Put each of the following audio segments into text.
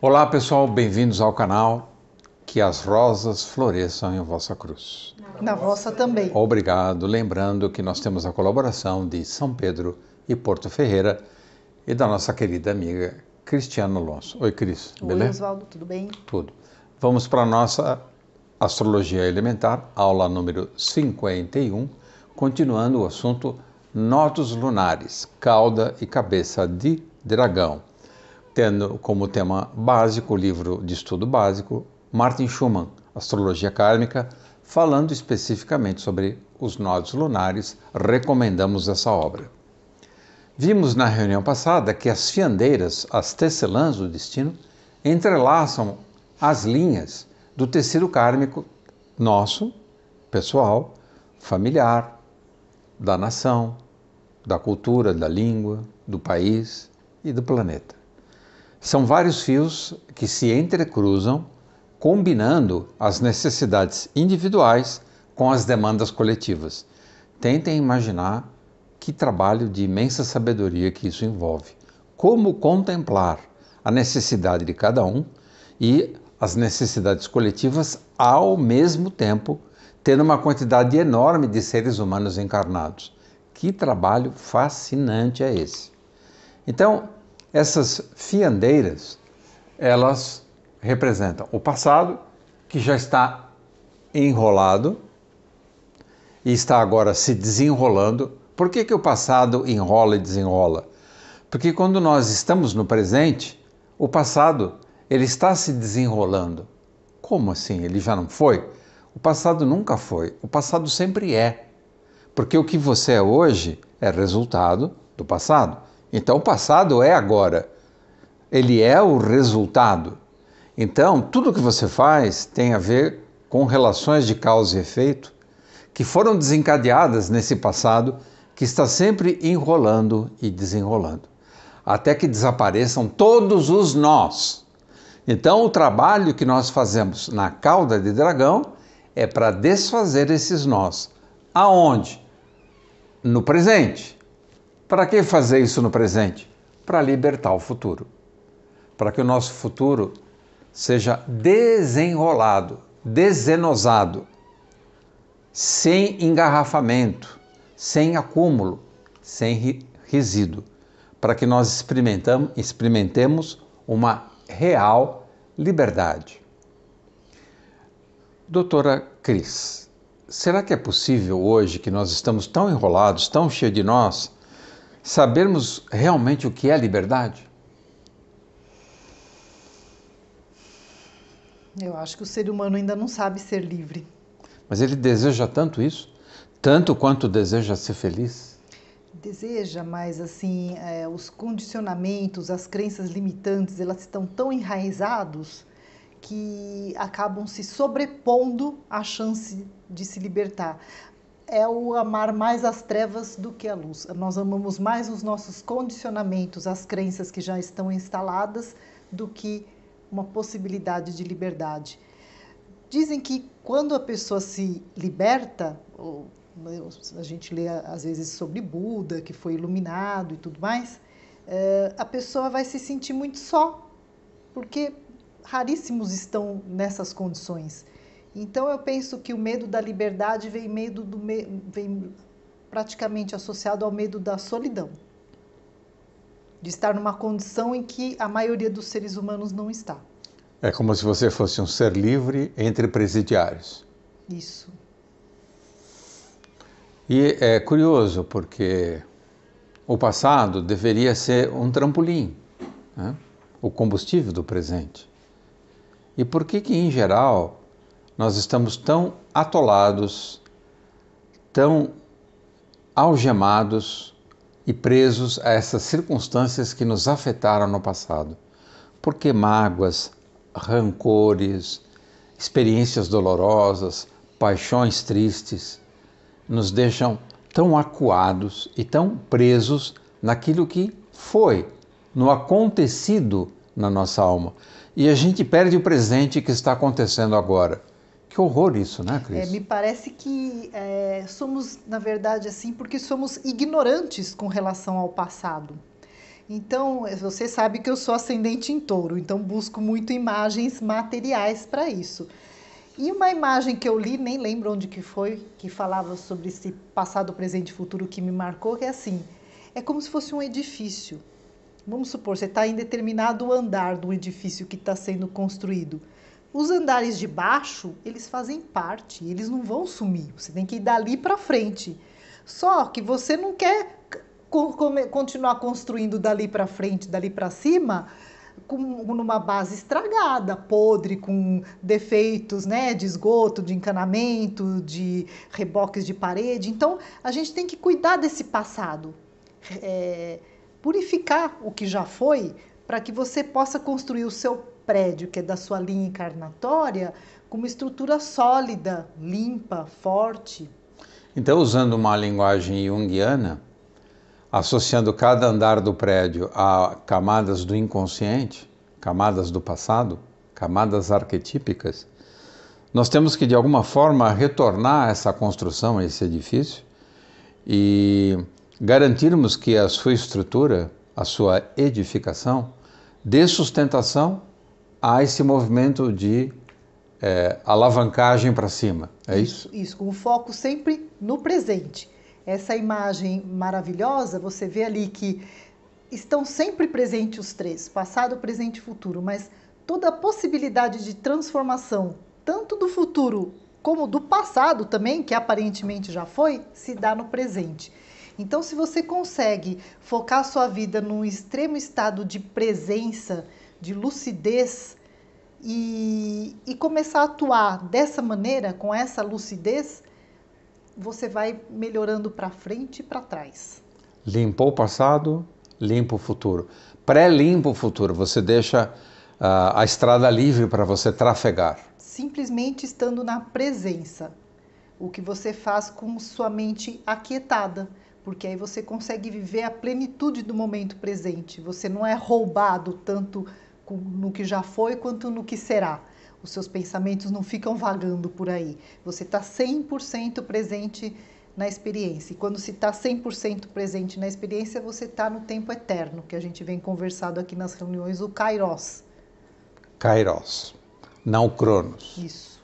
Olá pessoal, bem-vindos ao canal. Que as rosas floresçam em vossa cruz. Na vossa também. Obrigado. Lembrando que nós temos a colaboração de São Pedro e Porto Ferreira e da nossa querida amiga Cristiano Alonso. Oi, Cris. Oi, beleza? Oswaldo, tudo bem? Tudo. Vamos para a nossa Astrologia Elementar, aula número 51, continuando o assunto Notos Lunares, Cauda e Cabeça de Dragão tendo como tema básico o livro de estudo básico Martin Schumann, Astrologia Kármica, falando especificamente sobre os nodos lunares, recomendamos essa obra. Vimos na reunião passada que as fiandeiras, as tecelãs do destino, entrelaçam as linhas do tecido kármico nosso, pessoal, familiar, da nação, da cultura, da língua, do país e do planeta. São vários fios que se entrecruzam, combinando as necessidades individuais com as demandas coletivas. Tentem imaginar que trabalho de imensa sabedoria que isso envolve. Como contemplar a necessidade de cada um e as necessidades coletivas ao mesmo tempo, tendo uma quantidade enorme de seres humanos encarnados. Que trabalho fascinante é esse? Então, essas fiandeiras, elas representam o passado que já está enrolado e está agora se desenrolando. Por que, que o passado enrola e desenrola? Porque quando nós estamos no presente, o passado ele está se desenrolando. Como assim? Ele já não foi? O passado nunca foi. O passado sempre é. Porque o que você é hoje é resultado do passado. Então, o passado é agora, ele é o resultado. Então, tudo que você faz tem a ver com relações de causa e efeito que foram desencadeadas nesse passado que está sempre enrolando e desenrolando, até que desapareçam todos os nós. Então, o trabalho que nós fazemos na cauda de dragão é para desfazer esses nós. Aonde? No presente. Para que fazer isso no presente? Para libertar o futuro. Para que o nosso futuro seja desenrolado, desenosado, sem engarrafamento, sem acúmulo, sem resíduo, para que nós experimentemos uma real liberdade. Doutora Cris, será que é possível hoje que nós estamos tão enrolados, tão cheios de nós, sabermos realmente o que é liberdade? Eu acho que o ser humano ainda não sabe ser livre. Mas ele deseja tanto isso? Tanto quanto deseja ser feliz? Deseja, mas assim, é, os condicionamentos, as crenças limitantes, elas estão tão enraizados que acabam se sobrepondo à chance de se libertar é o amar mais as trevas do que a luz. Nós amamos mais os nossos condicionamentos, as crenças que já estão instaladas, do que uma possibilidade de liberdade. Dizem que quando a pessoa se liberta, ou, né, a gente lê às vezes sobre Buda, que foi iluminado e tudo mais, é, a pessoa vai se sentir muito só, porque raríssimos estão nessas condições. Então eu penso que o medo da liberdade vem medo do me... vem praticamente associado ao medo da solidão. De estar numa condição em que a maioria dos seres humanos não está. É como se você fosse um ser livre entre presidiários. Isso. E é curioso porque o passado deveria ser um trampolim, né? o combustível do presente. E por que que em geral nós estamos tão atolados, tão algemados e presos a essas circunstâncias que nos afetaram no passado. Porque mágoas, rancores, experiências dolorosas, paixões tristes nos deixam tão acuados e tão presos naquilo que foi, no acontecido na nossa alma. E a gente perde o presente que está acontecendo agora. Que horror isso, né, Cris? É, me parece que é, somos, na verdade, assim, porque somos ignorantes com relação ao passado. Então, você sabe que eu sou ascendente em touro, então busco muito imagens materiais para isso. E uma imagem que eu li, nem lembro onde que foi, que falava sobre esse passado, presente e futuro que me marcou, que é assim, é como se fosse um edifício. Vamos supor, você está em determinado andar do edifício que está sendo construído. Os andares de baixo, eles fazem parte, eles não vão sumir. Você tem que ir dali para frente. Só que você não quer continuar construindo dali para frente, dali para cima, com numa base estragada, podre, com defeitos, né, de esgoto, de encanamento, de reboques de parede. Então, a gente tem que cuidar desse passado, é, purificar o que já foi, para que você possa construir o seu prédio que é da sua linha encarnatória com uma estrutura sólida, limpa, forte. Então, usando uma linguagem junguiana, associando cada andar do prédio a camadas do inconsciente, camadas do passado, camadas arquetípicas, nós temos que de alguma forma retornar a essa construção, a esse edifício e garantirmos que a sua estrutura, a sua edificação, dê sustentação há esse movimento de é, alavancagem para cima. É isso? isso? Isso, com foco sempre no presente. Essa imagem maravilhosa, você vê ali que estão sempre presentes os três: passado, presente e futuro, mas toda a possibilidade de transformação, tanto do futuro como do passado também, que aparentemente já foi, se dá no presente. Então, se você consegue focar sua vida num extremo estado de presença, de lucidez e, e começar a atuar dessa maneira, com essa lucidez, você vai melhorando para frente e para trás. Limpou o passado, limpa o futuro. Pré-limpa o futuro, você deixa ah, a estrada livre para você trafegar. Simplesmente estando na presença. O que você faz com sua mente aquietada, porque aí você consegue viver a plenitude do momento presente. Você não é roubado tanto no que já foi quanto no que será. Os seus pensamentos não ficam vagando por aí. Você está 100% presente na experiência. E quando se está 100% presente na experiência, você está no tempo eterno, que a gente vem conversado aqui nas reuniões, o Kairos. Kairos, não Cronos. Isso.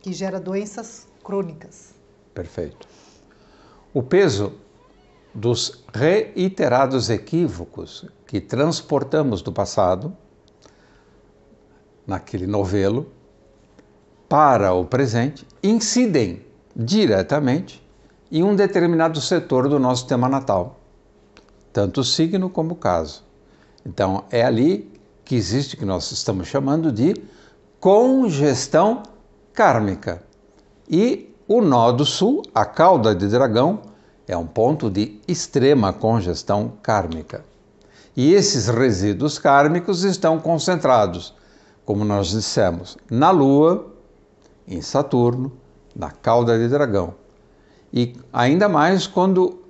Que gera doenças crônicas. Perfeito. O peso dos reiterados equívocos que transportamos do passado, naquele novelo, para o presente, incidem diretamente em um determinado setor do nosso tema natal, tanto o signo como o caso. Então, é ali que existe o que nós estamos chamando de congestão kármica. E o nó do sul, a cauda de dragão, é um ponto de extrema congestão kármica. E esses resíduos kármicos estão concentrados, como nós dissemos, na Lua, em Saturno, na cauda de dragão. E ainda mais quando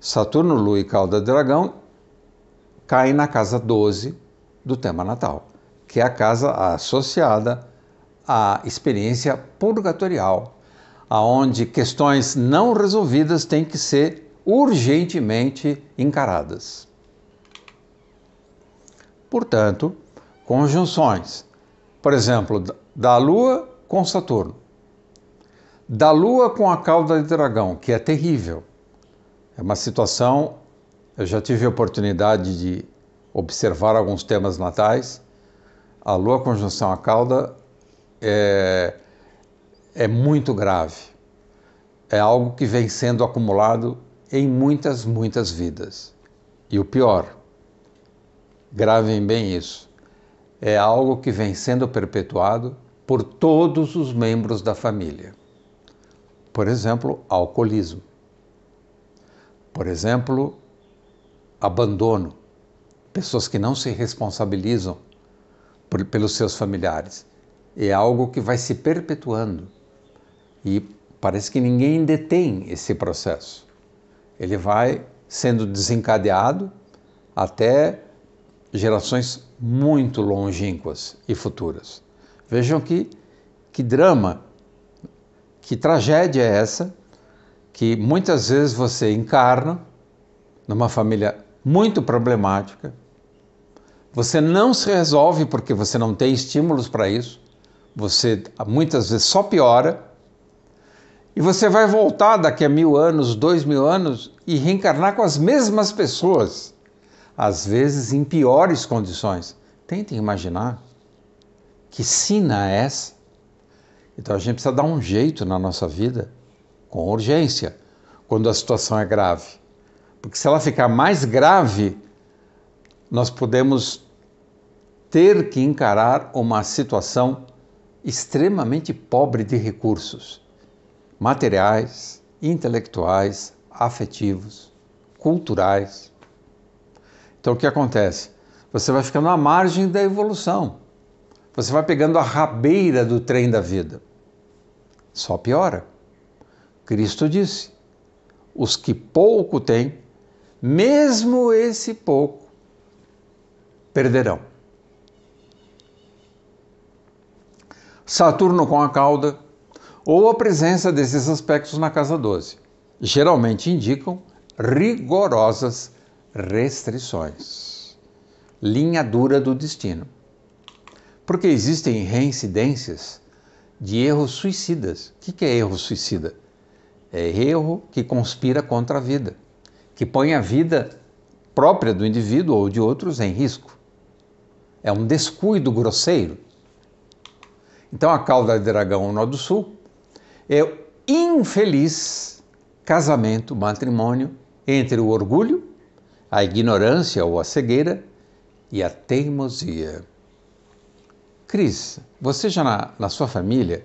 Saturno, Lua e cauda de dragão caem na casa 12 do tema natal, que é a casa associada à experiência purgatorial aonde questões não resolvidas têm que ser urgentemente encaradas. Portanto, conjunções, por exemplo, da Lua com Saturno, da Lua com a cauda de dragão, que é terrível. É uma situação, eu já tive a oportunidade de observar alguns temas natais. A Lua conjunção a cauda é é muito grave. É algo que vem sendo acumulado em muitas, muitas vidas. E o pior, gravem bem isso, é algo que vem sendo perpetuado por todos os membros da família. Por exemplo, alcoolismo. Por exemplo, abandono. Pessoas que não se responsabilizam por, pelos seus familiares. É algo que vai se perpetuando. E parece que ninguém detém esse processo. Ele vai sendo desencadeado até gerações muito longínquas e futuras. Vejam que, que drama, que tragédia é essa que muitas vezes você encarna numa família muito problemática. Você não se resolve porque você não tem estímulos para isso. Você muitas vezes só piora e você vai voltar daqui a mil anos, dois mil anos e reencarnar com as mesmas pessoas, às vezes em piores condições. Tentem imaginar que sina é essa. Então a gente precisa dar um jeito na nossa vida com urgência, quando a situação é grave. Porque se ela ficar mais grave, nós podemos ter que encarar uma situação extremamente pobre de recursos materiais, intelectuais, afetivos, culturais. Então o que acontece? Você vai ficando à margem da evolução. Você vai pegando a rabeira do trem da vida. Só piora. Cristo disse: os que pouco têm, mesmo esse pouco, perderão. Saturno com a cauda ou a presença desses aspectos na casa 12, geralmente indicam rigorosas restrições. Linha dura do destino. Porque existem reincidências de erros suicidas. O que é erro suicida? É erro que conspira contra a vida, que põe a vida própria do indivíduo ou de outros em risco. É um descuido grosseiro. Então, a cauda de dragão, no nó do sul, é o infeliz casamento, matrimônio entre o orgulho, a ignorância ou a cegueira e a teimosia. Cris, você já na, na sua família,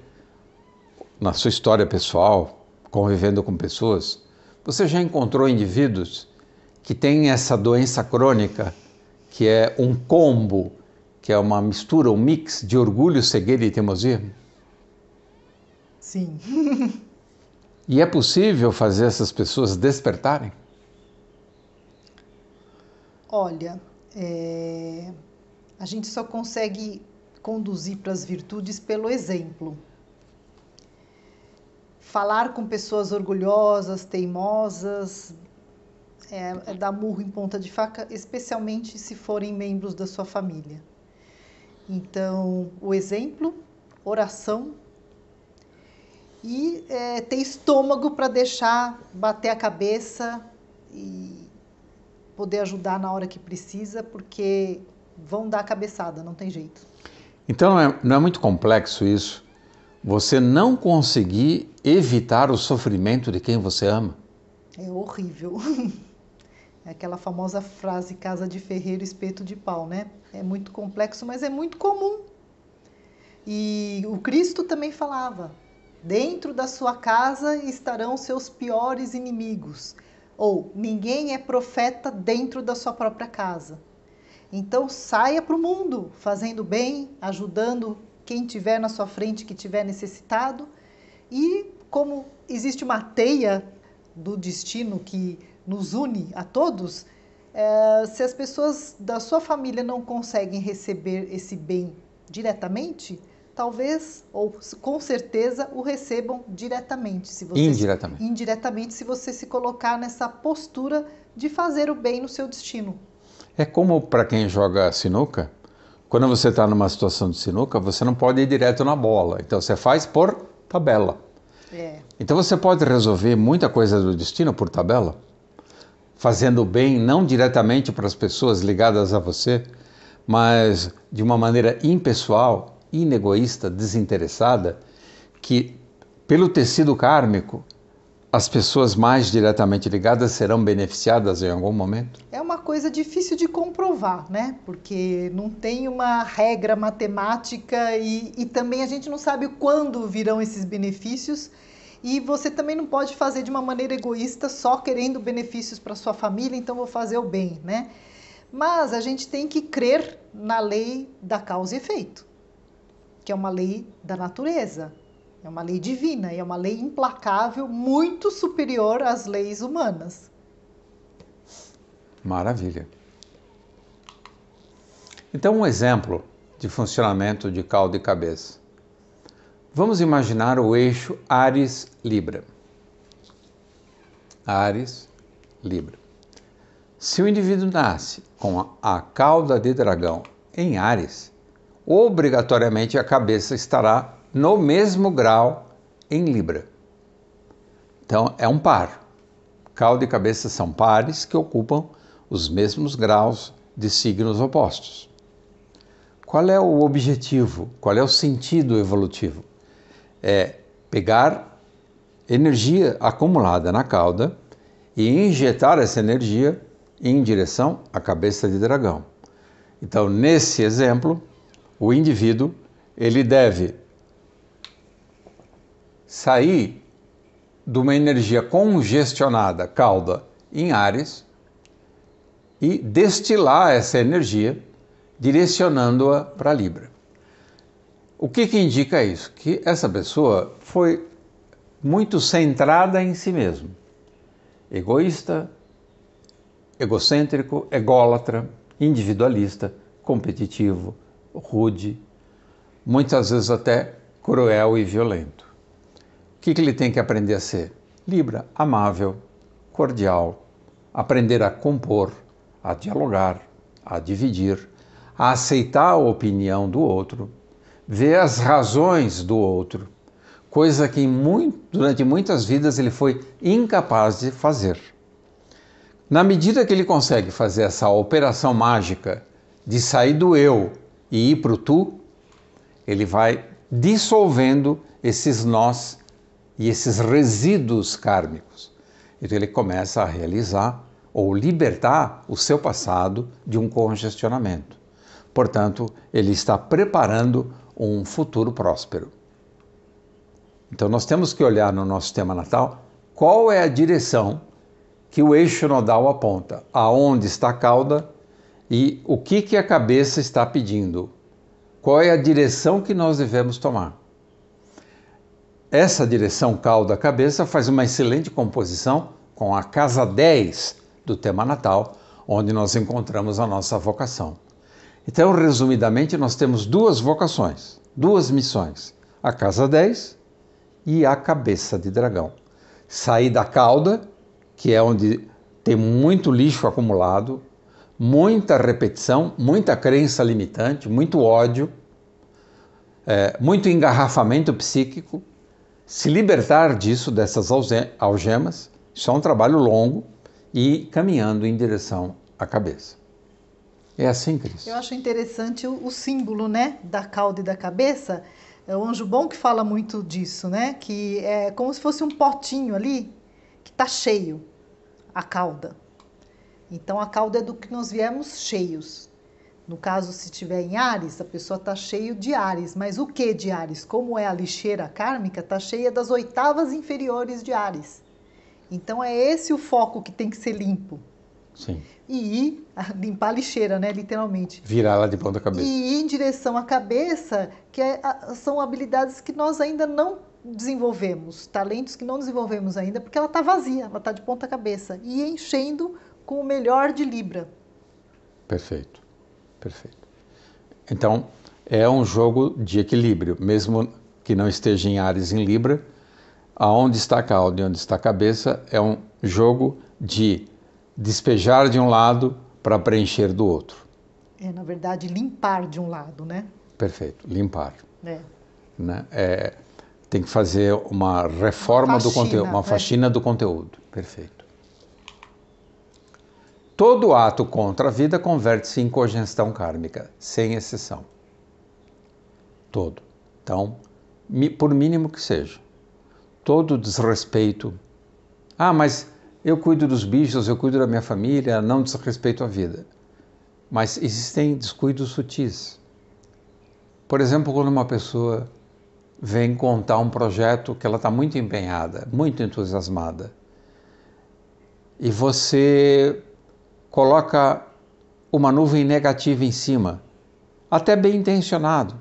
na sua história pessoal, convivendo com pessoas, você já encontrou indivíduos que têm essa doença crônica, que é um combo, que é uma mistura, um mix de orgulho, cegueira e teimosia? Sim. e é possível fazer essas pessoas despertarem? Olha, é... a gente só consegue conduzir para as virtudes pelo exemplo. Falar com pessoas orgulhosas, teimosas, é, é dar murro em ponta de faca, especialmente se forem membros da sua família. Então, o exemplo, oração e é, ter estômago para deixar bater a cabeça e poder ajudar na hora que precisa, porque vão dar a cabeçada, não tem jeito. Então não é, não é muito complexo isso? Você não conseguir evitar o sofrimento de quem você ama? É horrível. É aquela famosa frase casa de ferreiro, espeto de pau, né? É muito complexo, mas é muito comum. E o Cristo também falava: Dentro da sua casa estarão seus piores inimigos. Ou ninguém é profeta dentro da sua própria casa. Então saia para o mundo fazendo bem, ajudando quem tiver na sua frente que tiver necessitado. E como existe uma teia do destino que nos une a todos, é, se as pessoas da sua família não conseguem receber esse bem diretamente, talvez ou com certeza o recebam diretamente, se você indiretamente. Se, indiretamente se você se colocar nessa postura de fazer o bem no seu destino. É como para quem joga sinuca, quando você está numa situação de sinuca, você não pode ir direto na bola. Então você faz por tabela. É. Então você pode resolver muita coisa do destino por tabela, fazendo o bem não diretamente para as pessoas ligadas a você, mas de uma maneira impessoal, inegoísta, desinteressada, que, pelo tecido kármico, as pessoas mais diretamente ligadas serão beneficiadas em algum momento? É uma coisa difícil de comprovar, né? Porque não tem uma regra matemática e, e também a gente não sabe quando virão esses benefícios. E você também não pode fazer de uma maneira egoísta só querendo benefícios para sua família, então vou fazer o bem, né? Mas a gente tem que crer na lei da causa e efeito que é uma lei da natureza, é uma lei divina, é uma lei implacável, muito superior às leis humanas. Maravilha. Então, um exemplo de funcionamento de caldo e cabeça. Vamos imaginar o eixo Ares-Libra. Ares-Libra. Se o indivíduo nasce com a cauda de dragão em Ares, obrigatoriamente a cabeça estará no mesmo grau em Libra. Então é um par. Cauda e cabeça são pares que ocupam os mesmos graus de signos opostos. Qual é o objetivo? Qual é o sentido evolutivo? É pegar energia acumulada na cauda e injetar essa energia em direção à cabeça de dragão. Então, nesse exemplo, o indivíduo ele deve sair de uma energia congestionada, calda, em Ares e destilar essa energia, direcionando-a para Libra. O que, que indica isso? Que essa pessoa foi muito centrada em si mesmo, egoísta, egocêntrico, ególatra, individualista, competitivo, rude, muitas vezes até cruel e violento. O que, ele tem que aprender a ser? Libra, amável, cordial, aprender a compor, a dialogar, a dividir, a aceitar a opinião do outro, ver as razões do outro, coisa que muito, durante muitas vidas ele foi incapaz de fazer. Na medida que ele consegue fazer essa operação mágica de sair do eu e ir para o tu, ele vai dissolvendo esses nós e esses resíduos kármicos. Então ele começa a realizar ou libertar o seu passado de um congestionamento. Portanto, ele está preparando um futuro próspero. Então nós temos que olhar no nosso tema natal qual é a direção que o eixo nodal aponta, aonde está a cauda e o que, que a cabeça está pedindo, qual é a direção que nós devemos tomar. Essa direção cauda-cabeça faz uma excelente composição com a casa 10 do tema natal, onde nós encontramos a nossa vocação. Então, resumidamente, nós temos duas vocações, duas missões: a casa 10 e a cabeça de dragão. Sair da cauda, que é onde tem muito lixo acumulado, muita repetição, muita crença limitante, muito ódio, é, muito engarrafamento psíquico. Se libertar disso, dessas algemas, isso é um trabalho longo e caminhando em direção à cabeça. É assim, Cris? Eu acho interessante o, o símbolo né, da cauda e da cabeça. É o Anjo Bom que fala muito disso, né? Que é como se fosse um potinho ali que está cheio, a cauda. Então a cauda é do que nós viemos cheios. No caso, se tiver em Ares, a pessoa está cheio de Ares. Mas o que de Ares? Como é a lixeira kármica, está cheia das oitavas inferiores de Ares. Então é esse o foco que tem que ser limpo. Sim. E limpar a lixeira, né? Literalmente. Virar ela de ponta cabeça. E ir em direção à cabeça, que é, são habilidades que nós ainda não desenvolvemos, talentos que não desenvolvemos ainda, porque ela está vazia, ela está de ponta cabeça. E enchendo com o melhor de Libra. Perfeito, perfeito. Então, é um jogo de equilíbrio, mesmo que não esteja em Ares em Libra, aonde está a cauda e onde está a cabeça, é um jogo de despejar de um lado para preencher do outro. É, na verdade, limpar de um lado, né? Perfeito, limpar. É. Né? É, tem que fazer uma reforma uma é. faxina, do conteúdo, uma faxina é. do conteúdo. Perfeito. Todo ato contra a vida converte-se em cogestão kármica, sem exceção. Todo. Então, por mínimo que seja. Todo desrespeito. Ah, mas eu cuido dos bichos, eu cuido da minha família, não desrespeito a vida. Mas existem descuidos sutis. Por exemplo, quando uma pessoa vem contar um projeto que ela está muito empenhada, muito entusiasmada, e você coloca uma nuvem negativa em cima, até bem intencionado.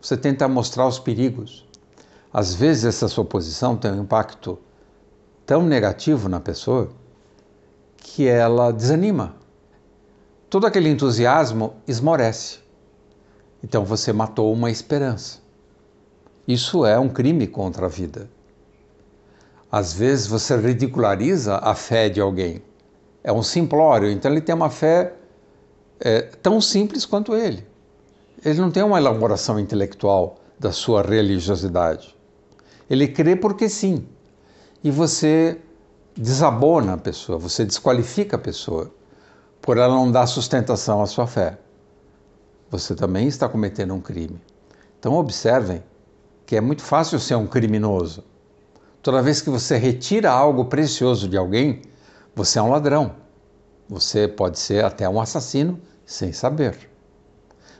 Você tenta mostrar os perigos. Às vezes, essa sua posição tem um impacto tão negativo na pessoa que ela desanima. Todo aquele entusiasmo esmorece. Então, você matou uma esperança. Isso é um crime contra a vida. Às vezes, você ridiculariza a fé de alguém é um simplório, então ele tem uma fé é, tão simples quanto ele. Ele não tem uma elaboração intelectual da sua religiosidade. Ele crê porque sim. E você desabona a pessoa, você desqualifica a pessoa por ela não dar sustentação à sua fé. Você também está cometendo um crime. Então, observem que é muito fácil ser um criminoso. Toda vez que você retira algo precioso de alguém, você é um ladrão. Você pode ser até um assassino sem saber.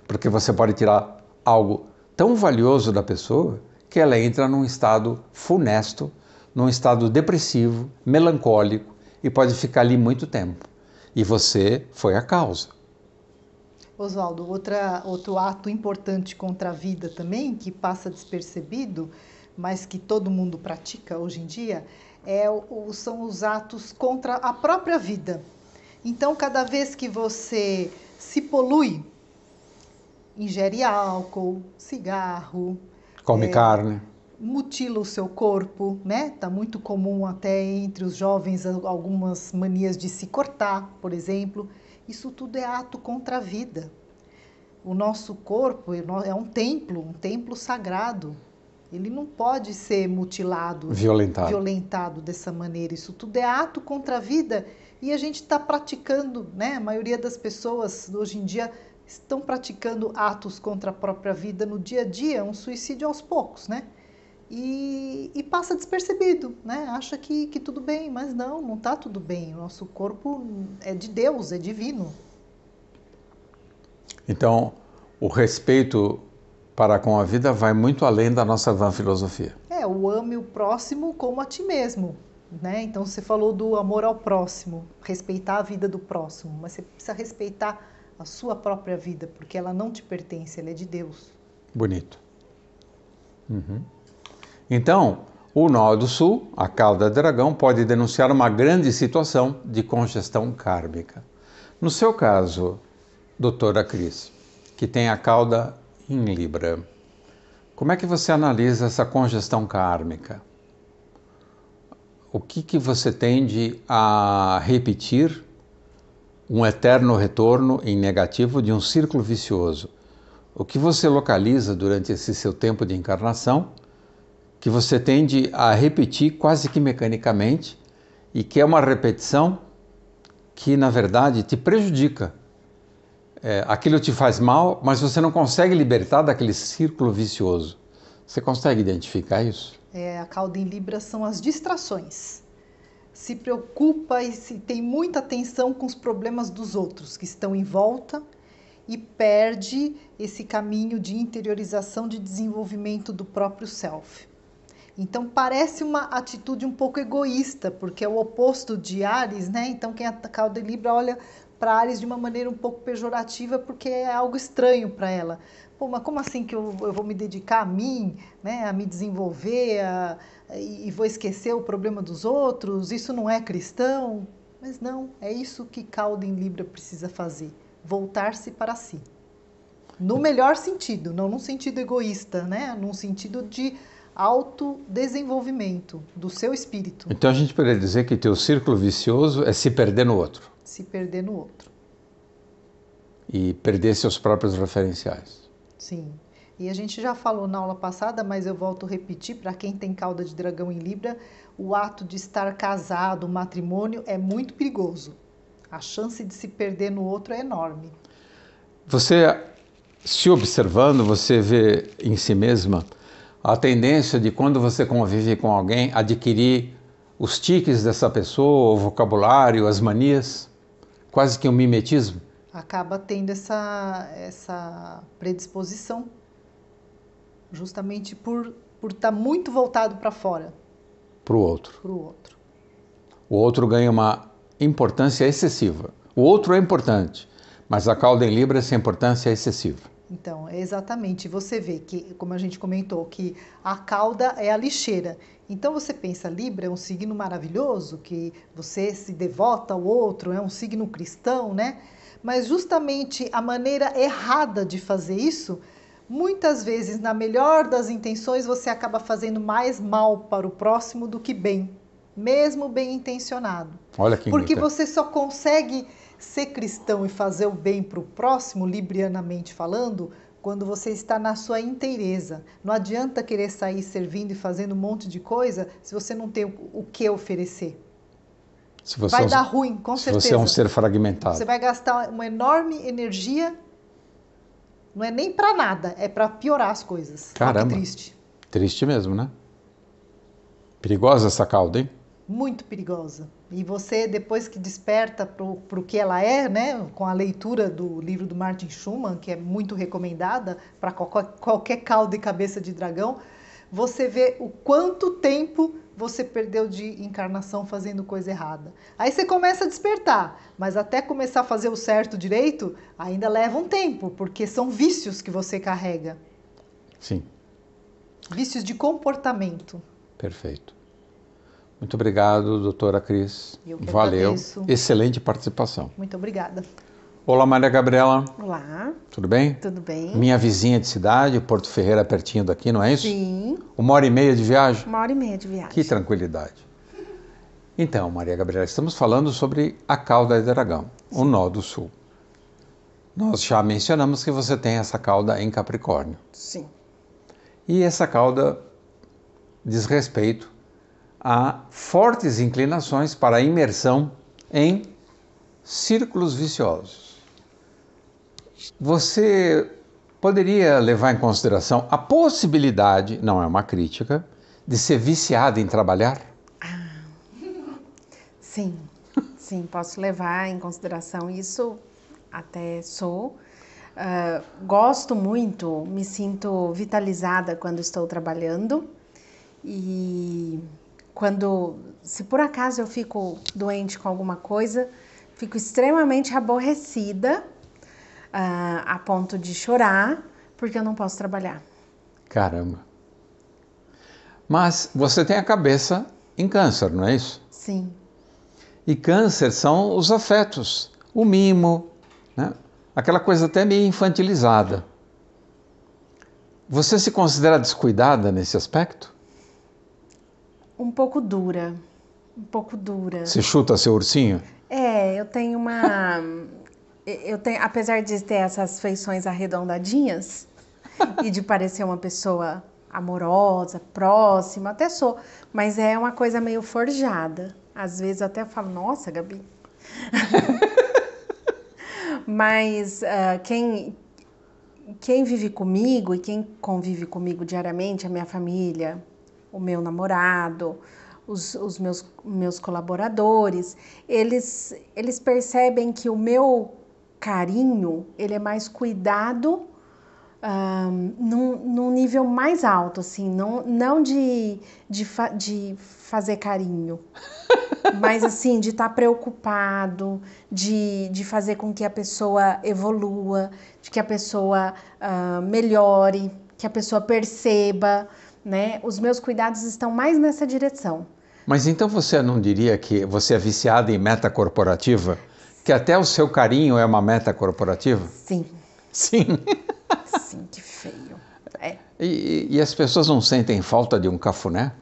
Porque você pode tirar algo tão valioso da pessoa que ela entra num estado funesto, num estado depressivo, melancólico e pode ficar ali muito tempo. E você foi a causa. Oswaldo, outra, outro ato importante contra a vida também, que passa despercebido, mas que todo mundo pratica hoje em dia, é, são os atos contra a própria vida. Então, cada vez que você se polui, ingere álcool, cigarro, come é, carne, mutila o seu corpo, né? Tá muito comum até entre os jovens algumas manias de se cortar, por exemplo. Isso tudo é ato contra a vida. O nosso corpo é, é um templo, um templo sagrado. Ele não pode ser mutilado, violentado. violentado dessa maneira. Isso tudo é ato contra a vida e a gente está praticando, né? A maioria das pessoas hoje em dia estão praticando atos contra a própria vida no dia a dia, um suicídio aos poucos, né? E, e, passa despercebido, né? Acha que, que tudo bem, mas não, não está tudo bem. O nosso corpo é de Deus, é divino. Então, o respeito para com a vida vai muito além da nossa van filosofia. É, o ame o próximo como a ti mesmo. Né? Então você falou do amor ao próximo, respeitar a vida do próximo, mas você precisa respeitar a sua própria vida, porque ela não te pertence, ela é de Deus. Bonito. Uhum. Então, o nó do sul, a cauda do dragão, pode denunciar uma grande situação de congestão kármica. No seu caso, doutora Cris, que tem a cauda em Libra. Como é que você analisa essa congestão kármica? O que, que você tende a repetir um eterno retorno em negativo de um círculo vicioso? O que você localiza durante esse seu tempo de encarnação que você tende a repetir quase que mecanicamente e que é uma repetição que, na verdade, te prejudica é, aquilo te faz mal, mas você não consegue libertar daquele círculo vicioso. Você consegue identificar isso? É, a cauda em Libra são as distrações. Se preocupa e se tem muita atenção com os problemas dos outros que estão em volta e perde esse caminho de interiorização, de desenvolvimento do próprio self. Então parece uma atitude um pouco egoísta, porque é o oposto de Ares, né? Então quem é a cauda em Libra olha para Ares de uma maneira um pouco pejorativa, porque é algo estranho para ela. Pô, mas como assim que eu, eu, vou me dedicar a mim, né, a me desenvolver a, e, e vou esquecer o problema dos outros? Isso não é cristão? Mas não, é isso que Calden Libra precisa fazer: voltar-se para si. No melhor sentido, não num sentido egoísta, né? num sentido de autodesenvolvimento do seu espírito. Então a gente poderia dizer que teu círculo vicioso é se perder no outro se perder no outro. E perder seus próprios referenciais. Sim. E a gente já falou na aula passada, mas eu volto a repetir para quem tem cauda de dragão em Libra, o ato de estar casado, o matrimônio é muito perigoso. A chance de se perder no outro é enorme. Você se observando, você vê em si mesma a tendência de quando você convive com alguém adquirir os tiques dessa pessoa, o vocabulário, as manias quase que um mimetismo? Acaba tendo essa, essa predisposição, justamente por, por estar tá muito voltado para fora. Para o outro. Para o outro. O outro ganha uma importância excessiva. O outro é importante, mas a cauda em libra essa importância é excessiva. Então, é exatamente, você vê que, como a gente comentou, que a cauda é a lixeira. Então você pensa, Libra é um signo maravilhoso, que você se devota ao outro, é um signo cristão, né? Mas justamente a maneira errada de fazer isso, muitas vezes, na melhor das intenções, você acaba fazendo mais mal para o próximo do que bem, mesmo bem intencionado. Olha que Porque é. você só consegue ser cristão e fazer o bem para o próximo, librianamente falando, quando você está na sua inteireza. Não adianta querer sair servindo e fazendo um monte de coisa se você não tem o que oferecer. vai é um, dar ruim, com se certeza. Se você é um ser fragmentado. Você vai gastar uma enorme energia, não é nem para nada, é para piorar as coisas. Caramba. triste. Triste mesmo, né? Perigosa essa cauda, hein? Muito perigosa e você depois que desperta para o que ela é, né, com a leitura do livro do Martin Schumann, que é muito recomendada para qualquer, qualquer caldo e cabeça de dragão, você vê o quanto tempo você perdeu de encarnação fazendo coisa errada. Aí você começa a despertar, mas até começar a fazer o certo direito, ainda leva um tempo, porque são vícios que você carrega. Sim. Vícios de comportamento. Perfeito. Muito obrigado, doutora Cris. Eu que Valeu. Agradeço. Excelente participação. Muito obrigada. Olá, Maria Gabriela. Olá. Tudo bem? Tudo bem. Minha vizinha de cidade, Porto Ferreira, pertinho daqui, não é isso? Sim. Uma hora e meia de viagem? Uma hora e meia de viagem. Que tranquilidade. Então, Maria Gabriela, estamos falando sobre a cauda de dragão, Sim. o nó do sul. Nós já mencionamos que você tem essa cauda em Capricórnio. Sim. E essa cauda diz respeito há fortes inclinações para a imersão em círculos viciosos. Você poderia levar em consideração a possibilidade, não é uma crítica, de ser viciado em trabalhar? Ah, sim, sim, posso levar em consideração isso, até sou. Uh, gosto muito, me sinto vitalizada quando estou trabalhando e quando, se por acaso eu fico doente com alguma coisa, fico extremamente aborrecida uh, a ponto de chorar porque eu não posso trabalhar. Caramba. Mas você tem a cabeça em câncer, não é isso? Sim. E câncer são os afetos, o mimo, né? aquela coisa até meio infantilizada. Você se considera descuidada nesse aspecto? um pouco dura. Um pouco dura. Você chuta seu ursinho? É, eu tenho uma. eu tenho, apesar de ter essas feições arredondadinhas e de parecer uma pessoa amorosa, próxima, até sou, mas é uma coisa meio forjada. Às vezes eu até falo, nossa, Gabi. mas uh, quem, quem vive comigo e quem convive comigo diariamente, é a minha família, o meu namorado, os, os, meus, meus colaboradores, eles, eles percebem que o meu carinho ele é mais cuidado um, num, num, nível mais alto, assim, não, não de, de, fa de fazer carinho, mas assim, de estar tá preocupado, de, de fazer com que a pessoa evolua, de que a pessoa uh, melhore, que a pessoa perceba né? Os meus cuidados estão mais nessa direção. Mas então você não diria que você é viciada em meta corporativa? Que até o seu carinho é uma meta corporativa? Sim. Sim. Sim, que feio. É. E, e as pessoas não sentem falta de um cafuné?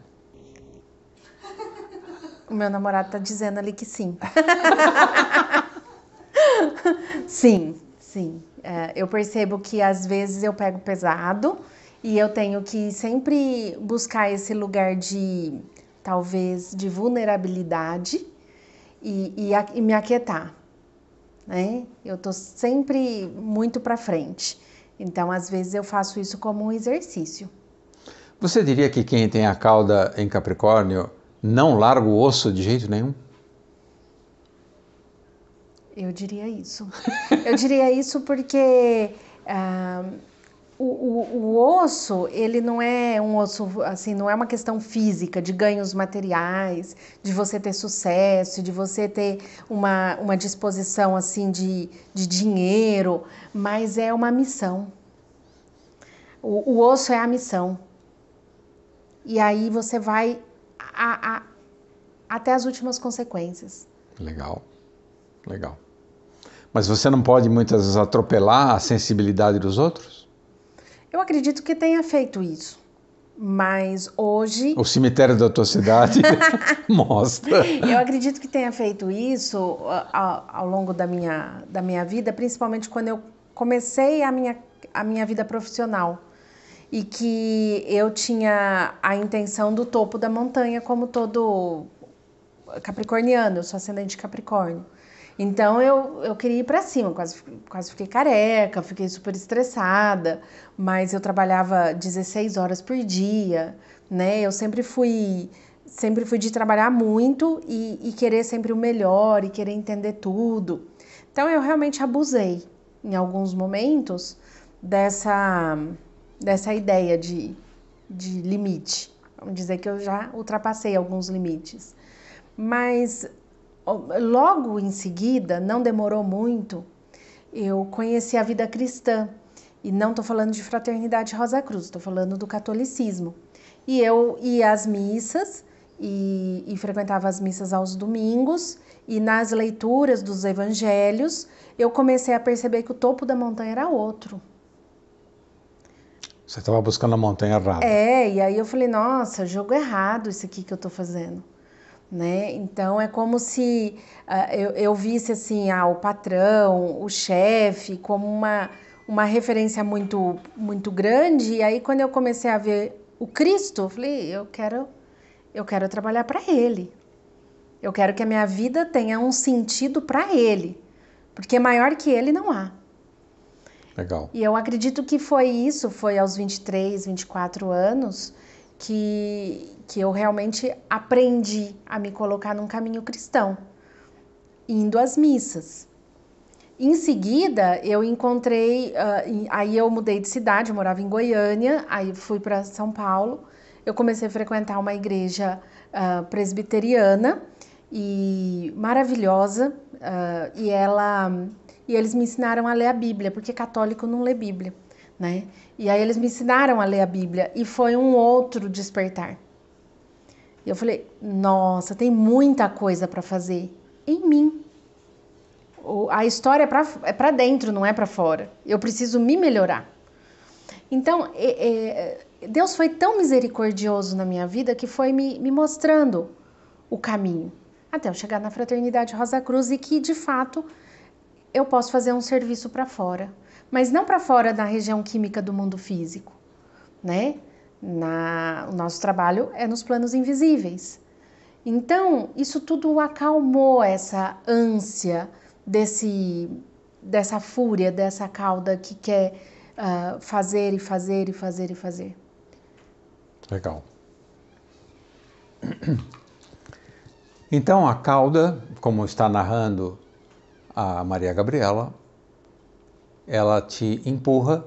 O meu namorado está dizendo ali que sim. sim, sim. É, eu percebo que às vezes eu pego pesado e eu tenho que sempre buscar esse lugar de, talvez, de vulnerabilidade e, e, e me aquietar, né? Eu tô sempre muito para frente. Então, às vezes, eu faço isso como um exercício. Você diria que quem tem a cauda em Capricórnio não larga o osso de jeito nenhum? Eu diria isso. eu diria isso porque. Uh, o, o, o, osso, ele não é um osso, assim, não é uma questão física de ganhos materiais, de você ter sucesso, de você ter uma, uma disposição, assim, de, de dinheiro, mas é uma missão. O, o osso é a missão. E aí você vai a, a, até as últimas consequências. Legal, legal. Mas você não pode muitas vezes atropelar a sensibilidade dos outros? Eu acredito que tenha feito isso. Mas hoje. O cemitério da tua cidade mostra. Eu acredito que tenha feito isso ao, ao, longo da minha, da minha vida, principalmente quando eu comecei a minha, a minha vida profissional. E que eu tinha a intenção do topo da montanha, como todo capricorniano, eu sou ascendente capricórnio. Então eu, eu queria ir para cima, quase, quase fiquei careca, fiquei super estressada, mas eu trabalhava 16 horas por dia, né? Eu sempre fui sempre fui de trabalhar muito e, e querer sempre o melhor e querer entender tudo. Então eu realmente abusei em alguns momentos dessa dessa ideia de, de limite. Vamos dizer que eu já ultrapassei alguns limites. Mas logo em seguida, não demorou muito, eu conheci a vida cristã. E não estou falando de fraternidade Rosa Cruz, estou falando do catolicismo. E eu ia às missas e, e, frequentava as missas aos domingos e nas leituras dos evangelhos eu comecei a perceber que o topo da montanha era outro. Você estava buscando a montanha errada. É, e aí eu falei, nossa, jogo errado isso aqui que eu estou fazendo né? Então é como se uh, eu, eu, visse assim ah, o patrão, o chefe como uma, uma referência muito muito grande. E aí quando eu comecei a ver o Cristo, eu falei eu quero eu quero trabalhar para Ele. Eu quero que a minha vida tenha um sentido para Ele, porque maior que Ele não há. Legal. E eu acredito que foi isso, foi aos 23, 24 anos que, que eu realmente aprendi a me colocar num caminho cristão, indo às missas. Em seguida, eu encontrei, uh, aí eu mudei de cidade, eu morava em Goiânia, aí fui para São Paulo. Eu comecei a frequentar uma igreja uh, presbiteriana e maravilhosa, uh, e ela e eles me ensinaram a ler a Bíblia, porque católico não lê Bíblia né? E aí eles me ensinaram a ler a Bíblia e foi um outro despertar. E eu falei: "Nossa, tem muita coisa para fazer em mim". A história é para é dentro, não é para fora. Eu preciso me melhorar. Então, é, é, Deus foi tão misericordioso na minha vida que foi me, me mostrando o caminho até eu chegar na Fraternidade Rosa Cruz e que, de fato, eu posso fazer um serviço para fora, mas não para fora da região química do mundo físico, né? Na, o nosso trabalho é nos planos invisíveis. Então, isso tudo acalmou essa ânsia desse, dessa fúria, dessa cauda que quer uh, fazer e fazer e fazer e fazer. Legal. Então, a cauda, como está narrando a Maria Gabriela, ela te empurra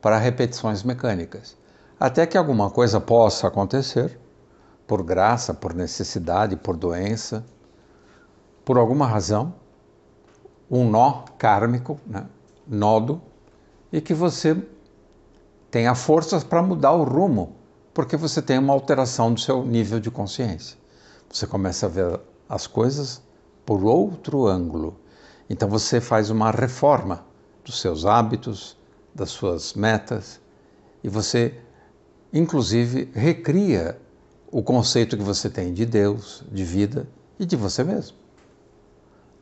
para repetições mecânicas, até que alguma coisa possa acontecer, por graça, por necessidade, por doença, por alguma razão, um nó kármico, né? nodo, e que você tenha forças para mudar o rumo, porque você tem uma alteração do seu nível de consciência. Você começa a ver as coisas por outro ângulo. Então você faz uma reforma dos seus hábitos, das suas metas, e você, inclusive, recria o conceito que você tem de Deus, de vida e de você mesmo.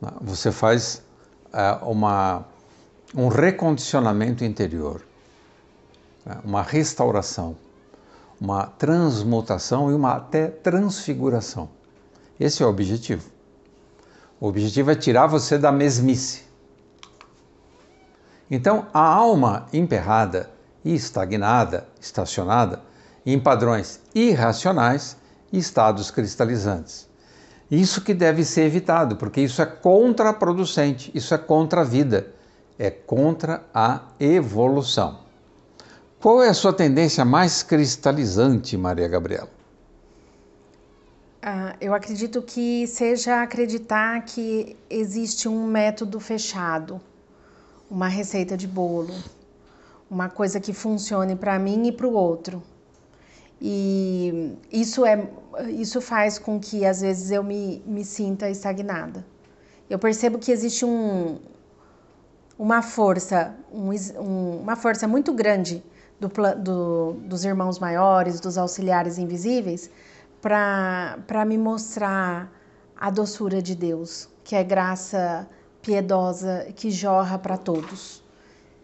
Né? Você faz é, uma, um recondicionamento interior, né? uma restauração, uma transmutação e uma até transfiguração. Esse é o objetivo. O objetivo é tirar você da mesmice então, a alma emperrada e estagnada, estacionada, em padrões irracionais e estados cristalizantes. Isso que deve ser evitado, porque isso é contraproducente, isso é contra a vida, é contra a evolução. Qual é a sua tendência mais cristalizante, Maria Gabriela? Ah, eu acredito que seja acreditar que existe um método fechado uma receita de bolo, uma coisa que funcione para mim e para o outro. E isso, é, isso faz com que às vezes eu me, me sinta estagnada. Eu percebo que existe um, uma força, um, um, uma força muito grande do, do, dos irmãos maiores, dos auxiliares invisíveis, para me mostrar a doçura de Deus, que é graça piedosa que jorra para todos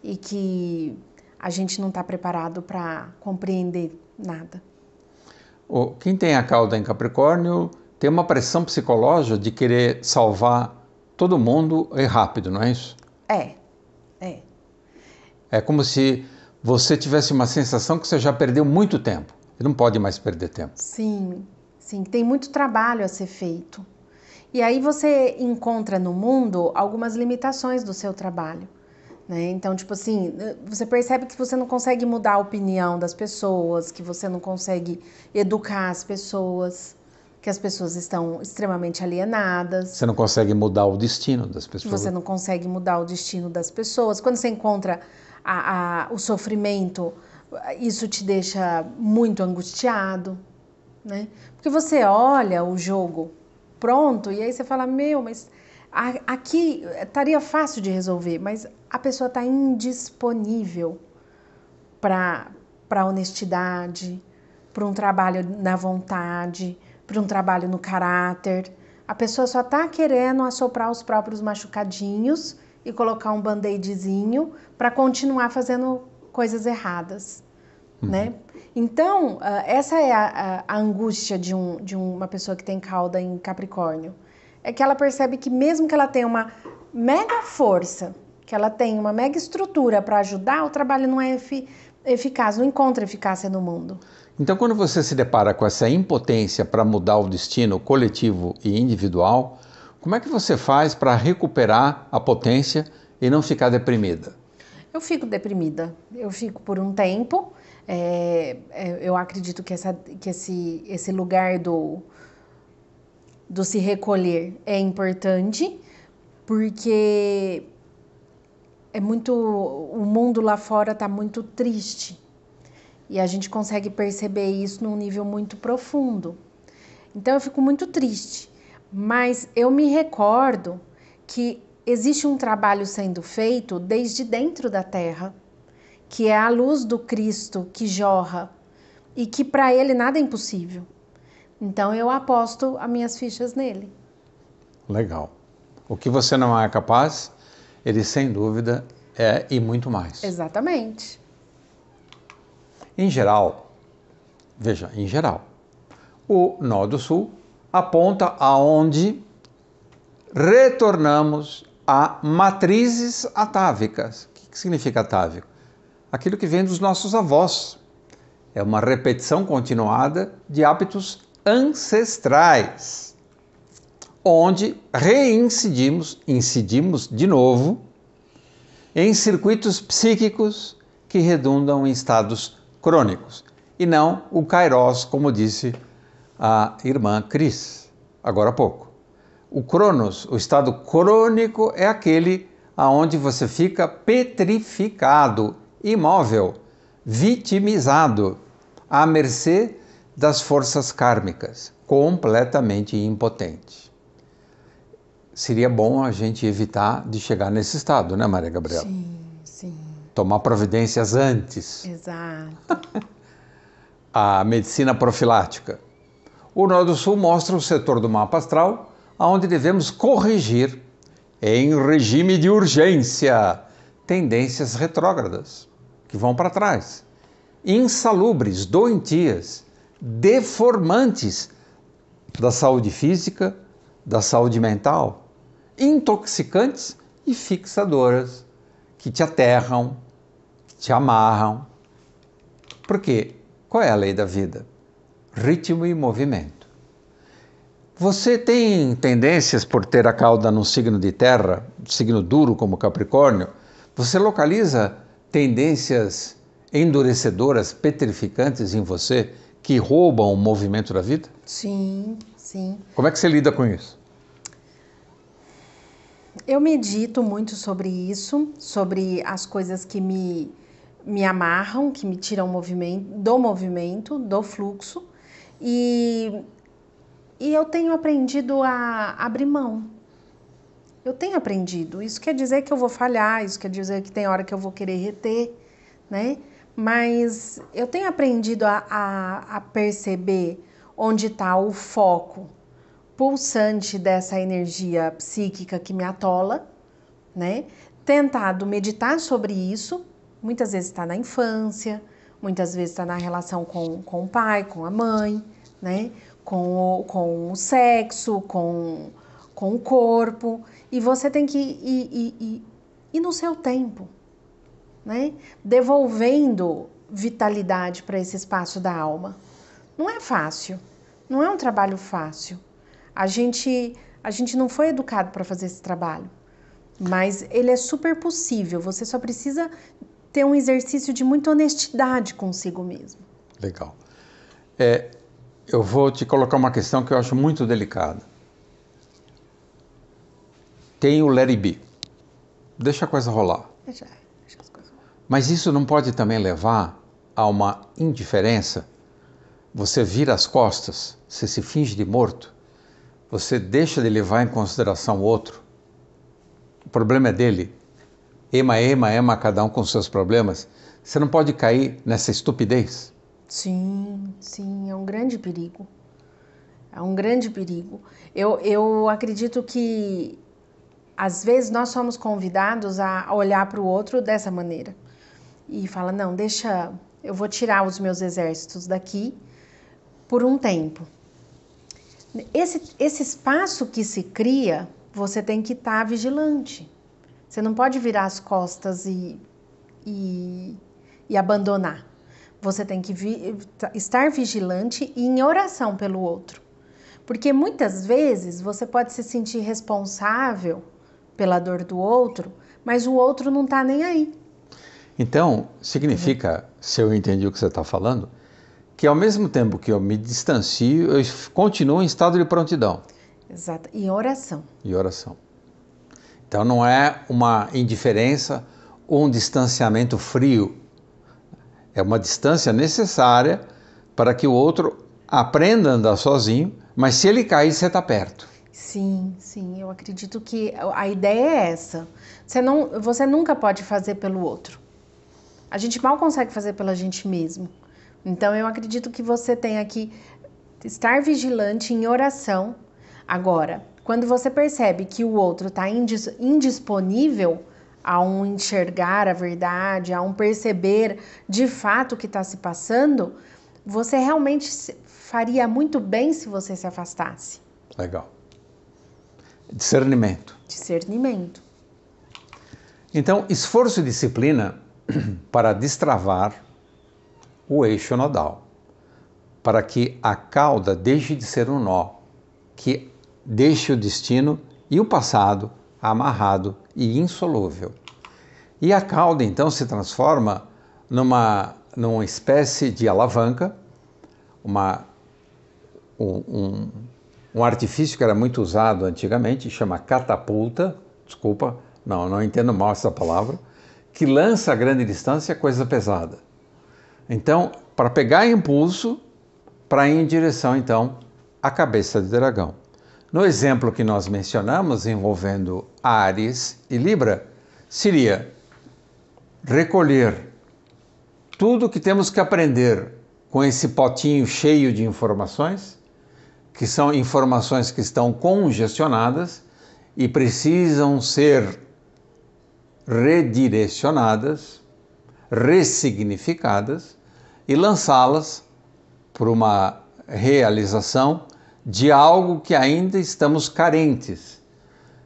e que a gente não está preparado para compreender nada. Quem tem a cauda em Capricórnio tem uma pressão psicológica de querer salvar todo mundo e rápido, não é isso? É, é. É como se você tivesse uma sensação que você já perdeu muito tempo. e não pode mais perder tempo. Sim, sim. Tem muito trabalho a ser feito. E aí você encontra no mundo algumas limitações do seu trabalho. Né? Então, tipo assim, eh, você percebe que você não consegue mudar a opinião das pessoas, que você não consegue educar as pessoas, que as pessoas estão extremamente alienadas. Você não consegue mudar o destino das pessoas. Você não consegue mudar o destino das pessoas. Quando você encontra a, a, o sofrimento, isso te deixa muito angustiado, né? Porque você olha o jogo pronto, e aí você fala: Meu, mas aqui estaria fácil de resolver, mas a pessoa está indisponível para honestidade, para um trabalho na vontade, para um trabalho no caráter. A pessoa só está querendo assoprar os próprios machucadinhos e colocar um band-aidzinho para continuar fazendo coisas erradas, né? uhum. né? Então, ah, essa é a, a, a angústia de, um, de uma pessoa que tem cauda em Capricórnio. É que ela percebe que, mesmo que ela tenha uma mega força, que ela tem uma mega estrutura para ajudar, o trabalho não é eficaz, não encontra eficácia no mundo. Então, quando você se depara com essa impotência para mudar o destino coletivo e individual, como é que você faz para recuperar a potência e não ficar deprimida? Eu fico deprimida. Eu fico por um tempo é, é, eu acredito que, essa, que esse, esse lugar do, do se recolher é importante, porque é muito. O mundo lá fora está muito triste. E a gente consegue perceber isso num nível muito profundo. Então eu fico muito triste. Mas eu me recordo que existe um trabalho sendo feito desde dentro da terra que é a luz do Cristo que jorra e que para ele nada é impossível. Então eu aposto as minhas fichas nele. Legal. O que você não é capaz, ele sem dúvida é e muito mais. Exatamente. Em geral, veja, em geral, o nó do sul aponta aonde retornamos a matrizes atávicas. O que significa atávico? aquilo que vem dos nossos avós. É uma repetição continuada de hábitos ancestrais, onde reincidimos, incidimos de novo, em circuitos psíquicos que redundam em estados crônicos, e não o kairos, como disse a irmã Cris, agora há pouco. O cronos, o estado crônico, é aquele aonde você fica petrificado, imóvel, vitimizado, à mercê das forças kármicas, completamente impotente. Seria bom a gente evitar de chegar nesse estado, né, Maria Gabriela? Sim, sim. Tomar providências antes. Exato. a medicina profilática. O Nó do Sul mostra o setor do mapa astral onde devemos corrigir, em regime de urgência, tendências retrógradas que vão para trás, insalubres, doentias, deformantes da saúde física, da saúde mental, intoxicantes e fixadoras que te aterram, que te amarram. Porque qual é a lei da vida? Ritmo e movimento. Você tem tendências por ter a cauda num signo de terra, signo duro como Capricórnio, você localiza tendências endurecedoras, petrificantes em você que roubam o movimento da vida? Sim, sim. Como é que você lida com isso? Eu medito muito sobre isso, sobre as coisas que me, me amarram, que me tiram movimento, do movimento, do fluxo. E, e eu tenho aprendido a abrir mão eu tenho aprendido. Isso quer dizer que eu vou falhar, isso quer dizer que tem hora que eu vou querer reter, né? Mas eu tenho aprendido a, a, a perceber onde está o foco pulsante dessa energia psíquica que me atola, né? Tentado meditar sobre isso. Muitas vezes está na infância, muitas vezes está na relação com, com o pai, com a mãe, né? Com o, com o sexo, com, com o corpo. E você tem que ir, ir, ir, ir no seu tempo, né? Devolvendo vitalidade para esse espaço da alma. Não é fácil, não é um trabalho fácil. A gente, a gente não foi educado para fazer esse trabalho, mas ele é super possível. Você só precisa ter um exercício de muita honestidade consigo mesmo. Legal. É, eu vou te colocar uma questão que eu acho muito delicada tem o let Deixa a coisa rolar. Deixa, deixa as coisas rolar. Mas isso não pode também levar a uma indiferença? Você vira as costas, você se finge de morto, você deixa de levar em consideração o outro. O problema é dele. Ema, ema, ema, cada um com seus problemas. Você não pode cair nessa estupidez. Sim, sim, é um grande perigo. É um grande perigo. Eu, eu acredito que às vezes nós somos convidados a olhar para o outro dessa maneira e fala: "Não, deixa, eu vou tirar os meus exércitos daqui por um tempo". Esse, esse espaço que se cria, você tem que estar tá vigilante. Você não pode virar as costas e, e, e abandonar. Você tem que vi, tá, estar vigilante e em oração pelo outro. Porque muitas vezes você pode se sentir responsável pela dor do outro, mas o outro não está nem aí. Então, significa, se eu entendi o que você está falando, que ao mesmo tempo que eu me distancio, eu continuo em estado de prontidão. Exato. E oração. E oração. Então não é uma indiferença ou um distanciamento frio. É uma distância necessária para que o outro aprenda a andar sozinho, mas se ele cair, você está perto. Sim, sim, eu acredito que a ideia é essa. Você, não, você nunca pode fazer pelo outro. A gente mal consegue fazer pela gente mesmo. Então eu acredito que você tenha que estar vigilante em oração. Agora, quando você percebe que o outro está indis indisponível a um enxergar a verdade, a um perceber de fato o que está se passando, você realmente faria muito bem se você se afastasse. Legal. Discernimento. Discernimento. Então, esforço e disciplina para destravar o eixo nodal, para que a cauda deixe de ser um nó, que deixe o destino e o passado amarrado e insolúvel. E a cauda então se transforma numa, numa espécie de alavanca, uma, um, um um artifício que era muito usado antigamente, chama catapulta, desculpa, não, não entendo mal essa palavra, que lança a grande distância coisa pesada. Então, para pegar impulso, para ir em direção, então, à cabeça de dragão. No exemplo que nós mencionamos, envolvendo Ares e Libra, seria recolher tudo que temos que aprender com esse potinho cheio de informações que são informações que estão congestionadas e precisam ser redirecionadas, ressignificadas e lançá-las para uma realização de algo que ainda estamos carentes,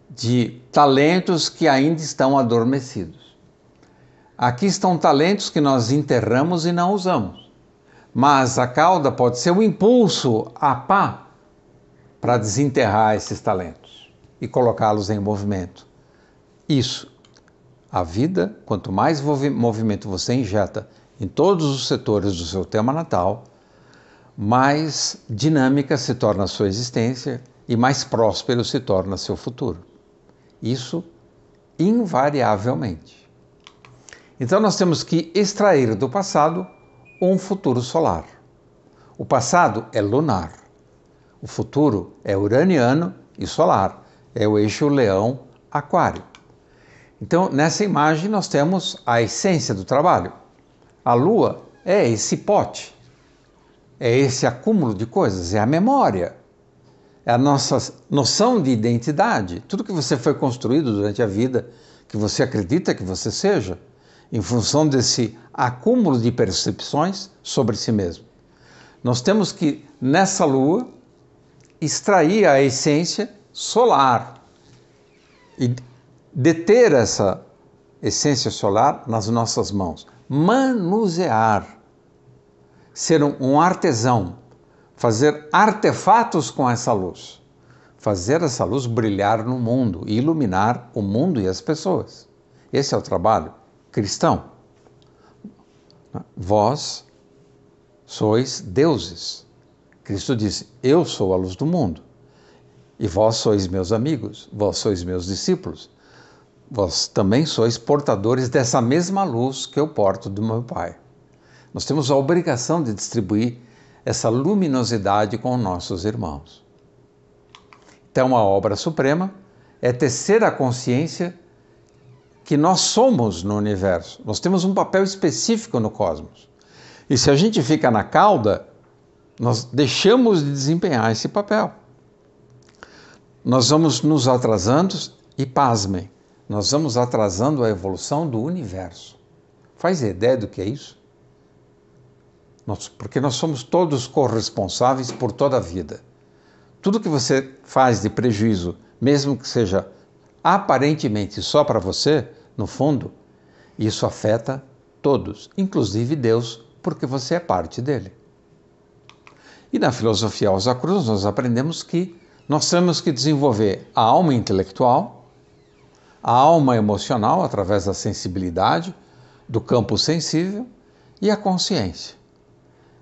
de talentos que ainda estão adormecidos. Aqui estão talentos que nós enterramos e não usamos, mas a cauda pode ser o impulso a pá para desenterrar esses talentos e colocá-los em movimento. Isso. A vida, quanto mais movimento você injeta em todos os setores do seu tema natal, mais dinâmica se torna a sua existência e mais próspero se torna seu futuro. Isso invariavelmente. Então nós temos que extrair do passado um futuro solar. O passado é lunar. O futuro é uraniano e solar, é o eixo leão-aquário. Então, nessa imagem, nós temos a essência do trabalho. A Lua é esse pote, é esse acúmulo de coisas, é a memória, é a nossa noção de identidade. Tudo que você foi construído durante a vida, que você acredita que você seja, em função desse acúmulo de percepções sobre si mesmo. Nós temos que, nessa Lua, extrair a essência solar e deter essa essência solar nas nossas mãos. Manusear, ser um artesão, fazer artefatos com essa luz, fazer essa luz brilhar no mundo e iluminar o mundo e as pessoas. Esse é o trabalho cristão. Vós sois deuses. Cristo disse: Eu sou a luz do mundo, e vós sois meus amigos, vós sois meus discípulos, vós também sois portadores dessa mesma luz que eu porto do meu Pai. Nós temos a obrigação de distribuir essa luminosidade com nossos irmãos. Então, é a obra suprema é tecer a consciência que nós somos no universo. Nós temos um papel específico no cosmos. E se a gente fica na cauda, nós deixamos de desempenhar esse papel. Nós vamos nos atrasando e pasmem, nós vamos atrasando a evolução do universo. Faz ideia do que é isso? Nós, porque nós somos todos corresponsáveis por toda a vida. Tudo que você faz de prejuízo, mesmo que seja aparentemente só para você, no fundo, isso afeta todos, inclusive Deus, porque você é parte dele. E na filosofia aos Cruz, nós aprendemos que nós temos que desenvolver a alma intelectual, a alma emocional, através da sensibilidade, do campo sensível, e a consciência.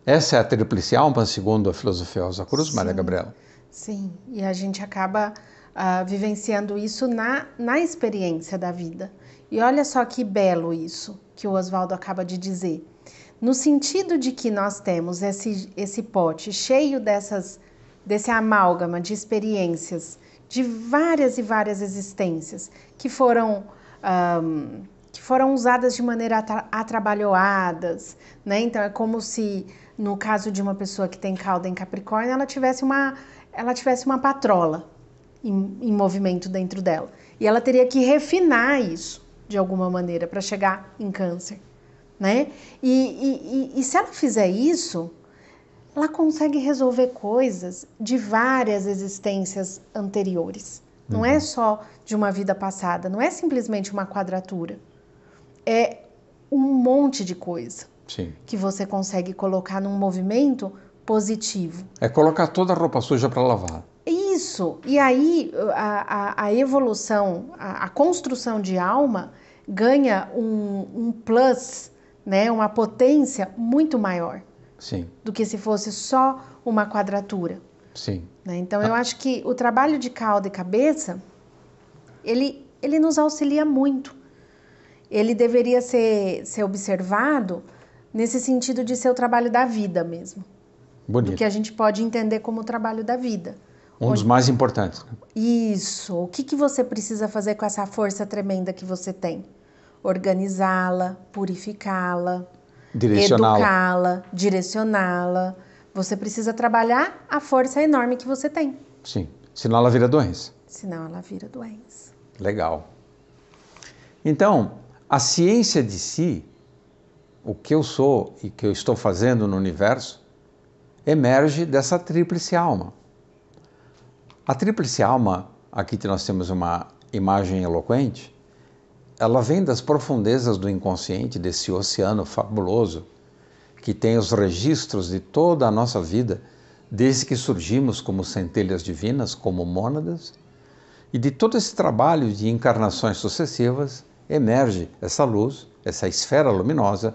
Essa é a tríplice alma, segundo a filosofia aos Cruz, sim, Maria Gabriela. Sim, e a gente acaba uh, vivenciando isso na, na experiência da vida. E olha só que belo isso que o Oswaldo acaba de dizer no sentido de que nós temos esse, esse pote cheio dessas, desse amálgama de experiências de várias e várias existências que foram um, que foram usadas de maneira atrabalhoadas, né? Então é como se no caso de uma pessoa que tem cauda em Capricórnio, ela tivesse uma ela tivesse uma patrola em, em movimento dentro dela e ela teria que refinar isso de alguma maneira para chegar em Câncer né? E, e, e se ela fizer isso, ela consegue resolver coisas de várias existências anteriores. Uhum. Não é uhum. só de uma vida passada, não é simplesmente uma quadratura. É um monte de coisa Sim. que você consegue colocar num movimento positivo. É colocar toda a roupa suja para lavar. Isso. E aí a, a, a evolução, a, a, construção de alma ganha um, um plus né, uma potência muito maior Sim. do que se fosse só uma quadratura. Sim. Né? Então eu ah. acho que o trabalho de cauda e cabeça ele, ele nos auxilia muito. Ele deveria ser, ser observado nesse sentido de ser o trabalho da vida mesmo. Bonito. Do que a gente pode entender como o trabalho da vida. Um Onde... dos mais importantes. Isso. O que, que você precisa fazer com essa força tremenda que você tem? organizá-la, purificá-la, educá-la, direcioná-la. Você precisa trabalhar a força enorme que você tem. Sim, senão ela vira doença. Senão ela vira doença. Legal. Então, a ciência de si, o que eu sou e que eu estou fazendo no universo, emerge dessa tríplice alma. A tríplice alma, aqui nós temos uma imagem eloquente, ela vem das profundezas do inconsciente, desse oceano fabuloso que tem os registros de toda a nossa vida, desde que surgimos como centelhas divinas, como mônadas, e de todo esse trabalho de encarnações sucessivas emerge essa luz, essa esfera luminosa,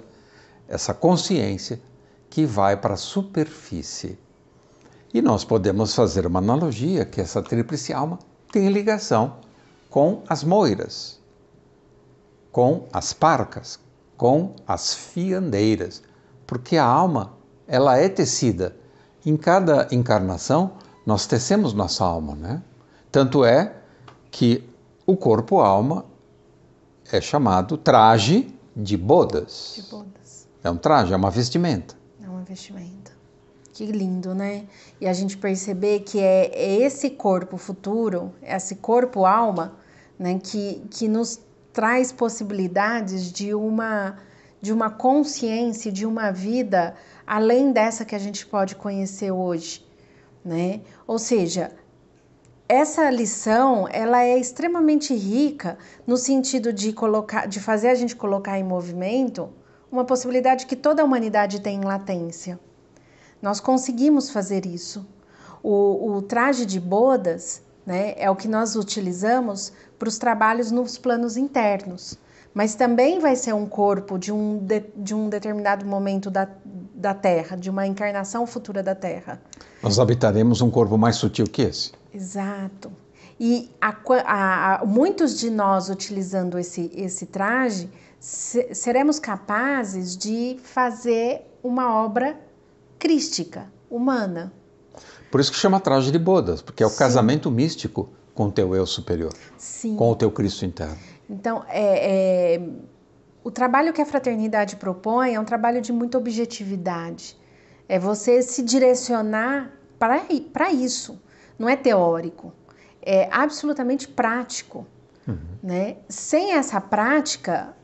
essa consciência que vai para a superfície. E nós podemos fazer uma analogia que essa tríplice alma tem ligação com as moiras com as parcas, com as fiandeiras, porque a alma, ela é tecida. Em cada encarnação, nós tecemos nossa alma, né? Tanto é que o corpo-alma é chamado traje de bodas. De bodas. É um traje, é uma vestimenta. É uma vestimenta. Que lindo, né? E a gente perceber que é, é esse corpo futuro, esse corpo-alma, né, que, que nos traz possibilidades de uma de uma consciência, de uma vida além dessa que a gente pode conhecer hoje, né? Ou seja, essa lição ela é extremamente rica no sentido de colocar, de fazer a gente colocar em movimento uma possibilidade que toda a humanidade tem em latência. Nós conseguimos fazer isso. O, o traje de bodas né, é o que nós utilizamos para os trabalhos nos planos internos, mas também vai ser um corpo de um, de, de um determinado momento da, da Terra, de uma encarnação futura da Terra. Nós habitaremos um corpo mais sutil que esse. Exato. E a, a, a, muitos de nós utilizando esse, esse traje se, seremos capazes de fazer uma obra crística, humana. Por isso que chama traje de bodas, porque é o Sim. casamento místico com o teu eu superior, Sim. com o teu Cristo interno. Então, é, é, o trabalho que a fraternidade propõe é um trabalho de muita objetividade. É você se direcionar para isso. Não é teórico, é absolutamente prático. Uhum. Né? Sem essa prática,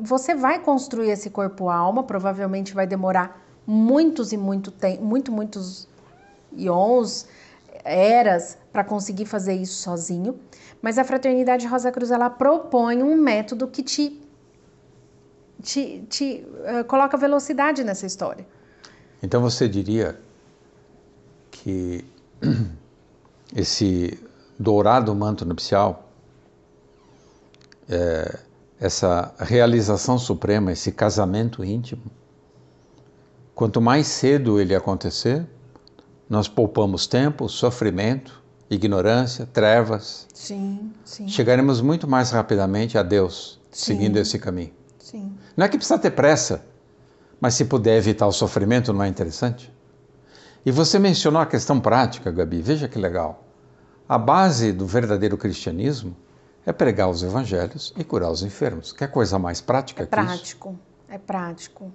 você vai construir esse corpo-alma, provavelmente vai demorar muitos e muito tempo, muito, muitos e ons eras para conseguir fazer isso sozinho, mas a Fraternidade Rosa Cruz ela propõe um método que te, te, te uh, coloca velocidade nessa história. Então você diria que esse dourado manto nupcial, é, essa realização suprema, esse casamento íntimo, quanto mais cedo ele acontecer, nós poupamos tempo, sofrimento, ignorância, trevas. Sim, sim. Chegaremos muito mais rapidamente a Deus sim. seguindo esse caminho. Sim. Não é que precisa ter pressa, mas se puder evitar o sofrimento, não é interessante? E você mencionou a questão prática, Gabi, veja que legal. A base do verdadeiro cristianismo é pregar os evangelhos e curar os enfermos. Que coisa mais prática é que prático, isso? É prático, é prático.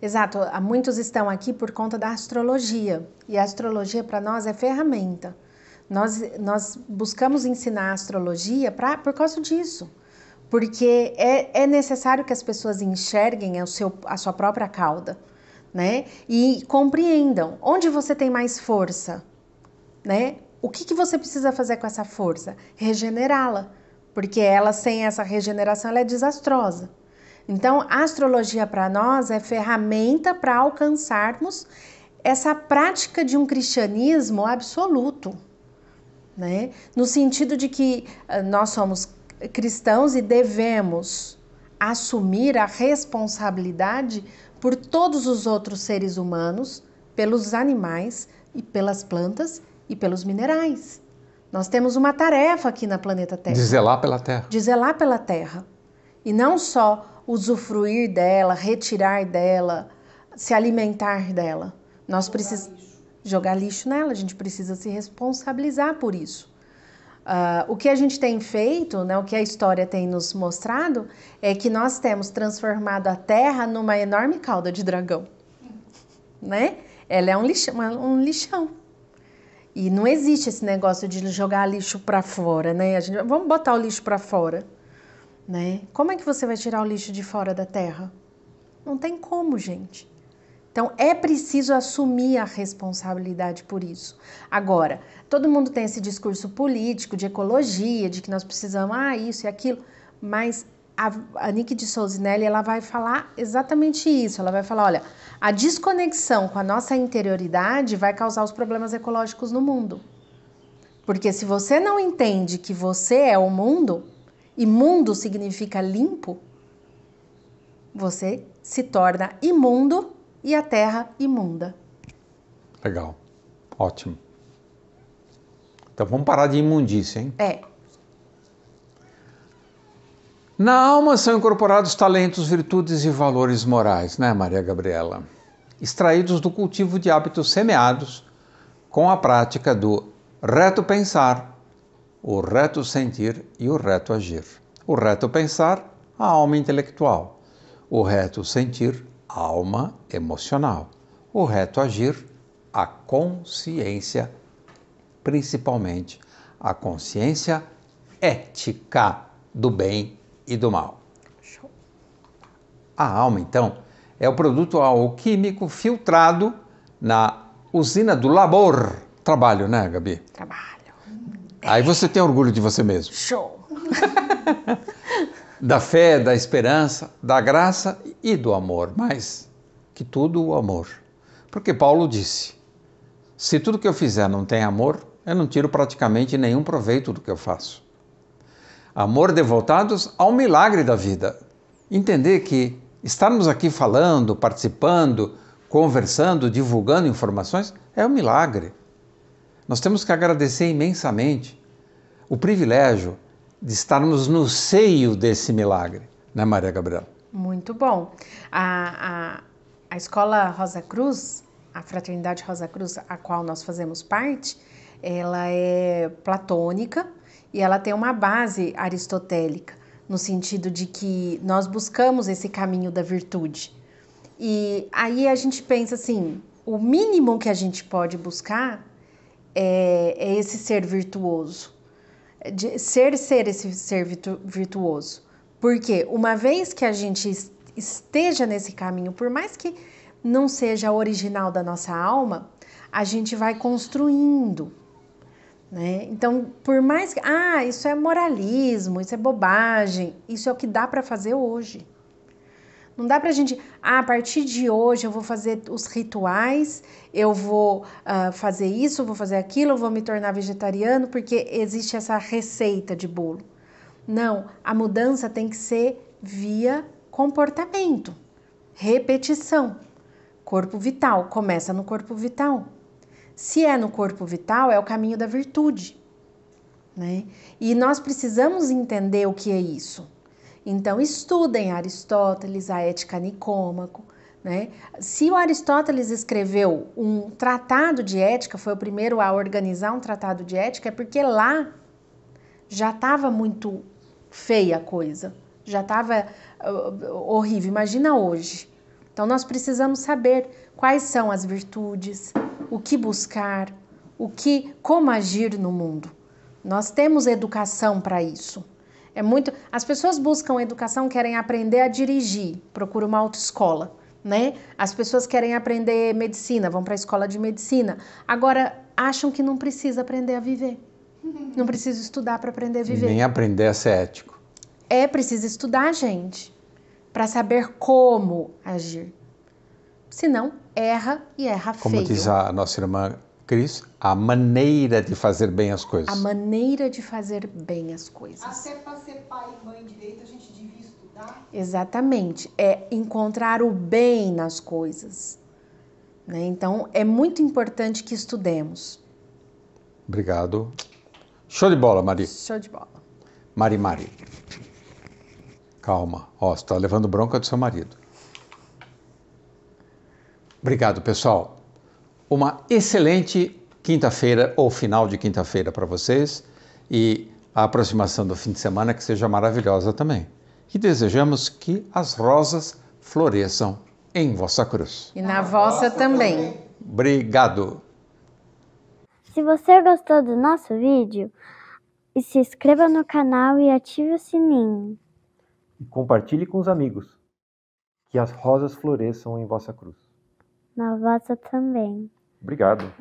Exato, muitos estão aqui por conta da astrologia. E a astrologia para nós é ferramenta. Nós, nós buscamos ensinar a astrologia pra, por causa disso. Porque é, é necessário que as pessoas enxerguem o seu, a sua própria cauda, né? E compreendam onde você tem mais força, né? O que, que você precisa fazer com essa força? Regenerá-la, porque ela sem essa regeneração ela é desastrosa. Então, a astrologia para nós é ferramenta para alcançarmos essa prática de um cristianismo absoluto, né? No sentido de que eh, nós somos cristãos e devemos assumir a responsabilidade por todos os outros seres humanos, pelos animais e pelas plantas e pelos minerais. Nós temos uma tarefa aqui na planeta Terra. De zelar pela Terra. De pela Terra. E não só usufruir dela, retirar dela, se alimentar dela. Nós precisamos jogar lixo nela, a gente precisa se responsabilizar por isso. Uh, o que a gente tem feito, né, o que a história tem nos mostrado, é que nós temos transformado a Terra numa enorme cauda de dragão. Hum. Né? Ela é um lixão, um lixão. E não existe esse negócio de jogar lixo para fora, né? A gente, vamos botar o lixo para fora né? Como é que você vai tirar o lixo de fora da terra? Não tem como, gente. Então é preciso assumir a responsabilidade por isso. Agora, todo mundo tem esse discurso político de ecologia, de que nós precisamos ah isso e aquilo, mas a, a Nick de Souzinelli ela vai falar exatamente isso. Ela vai falar, olha, a desconexão com a nossa interioridade vai causar os problemas ecológicos no mundo. Porque se você não entende que você é o mundo, imundo significa limpo, você se torna imundo e a terra imunda. Legal, ótimo. Então vamos parar de imundice, hein? É. Na alma são incorporados talentos, virtudes e valores morais, né, Maria Gabriela? Extraídos do cultivo de hábitos semeados com a prática do reto pensar, o reto sentir e o reto agir. O reto pensar, a alma intelectual. O reto sentir, a alma emocional. O reto agir, a consciência, principalmente a consciência ética do bem e do mal. A alma, então, é o produto alquímico ah, filtrado na usina do labor. Trabalho, né, Gabi? Trabalho é. Aí você tem orgulho de você mesmo. Show! da fé, da esperança, da graça e do amor, mais que tudo o amor. Porque Paulo disse: se tudo que eu fizer não tem amor, eu não tiro praticamente nenhum proveito do que eu faço. Amor devotados ao milagre da vida. Entender que estarmos aqui falando, participando, conversando, divulgando informações é um milagre. Nós temos que agradecer imensamente o privilégio de estarmos no seio desse milagre, né, Maria Gabriela? Muito bom. A, a, a Escola Rosa Cruz, a Fraternidade Rosa Cruz, a qual nós fazemos parte, ela é platônica e ela tem uma base aristotélica, no sentido de que nós buscamos esse caminho da virtude. E aí a gente pensa assim: o mínimo que a gente pode buscar é, é esse ser virtuoso, de ser ser esse ser virtu, virtuoso. Porque uma vez que a gente esteja nesse caminho, por mais que não seja original da nossa alma, a gente vai construindo. Né? Então, por mais que. Ah, isso é moralismo, isso é bobagem, isso é o que dá para fazer hoje. Não dá para a gente, ah, a partir de hoje eu vou fazer os rituais, eu vou uh, fazer isso, vou fazer aquilo, eu vou me tornar vegetariano, porque existe essa receita de bolo. Não, a mudança tem que ser via comportamento, repetição. Corpo vital, começa no corpo vital. Se é no corpo vital, é o caminho da virtude. Né? E nós precisamos entender o que é isso. Então, estudem Aristóteles, a ética Nicômaco. Né? Se o Aristóteles escreveu um tratado de ética, foi o primeiro a organizar um tratado de ética, é porque lá já estava muito feia a coisa, já estava uh, horrível. Imagina hoje. Então, nós precisamos saber quais são as virtudes, o que buscar, o que, como agir no mundo. Nós temos educação para isso. É muito. As pessoas buscam educação, querem aprender a dirigir, procura uma autoescola, né? As pessoas querem aprender medicina, vão para a escola de medicina. Agora acham que não precisa aprender a viver. Não precisa estudar para aprender a viver. Nem aprender a ser ético. É preciso estudar, gente, para saber como agir. Senão, erra e erra Como feio. Como diz a nossa irmã Cris, a maneira de fazer bem as coisas. A maneira de fazer bem as coisas. Até para ser pai e mãe direito, a gente devia estudar. Exatamente. É encontrar o bem nas coisas. Né? Então, é muito importante que estudemos. Obrigado. Show de bola, Mari. Show de bola. Mari, Mari. Calma. Ó, você está levando bronca do seu marido. Obrigado, pessoal uma excelente quinta-feira ou final de quinta-feira para vocês e a aproximação do fim de semana que seja maravilhosa também. E desejamos que as rosas floresçam em vossa cruz. E na vossa também. Obrigado. Se você gostou do nosso vídeo, se inscreva no canal e ative o sininho. E compartilhe com os amigos. Que as rosas floresçam em vossa cruz. Na vossa também. Obrigado.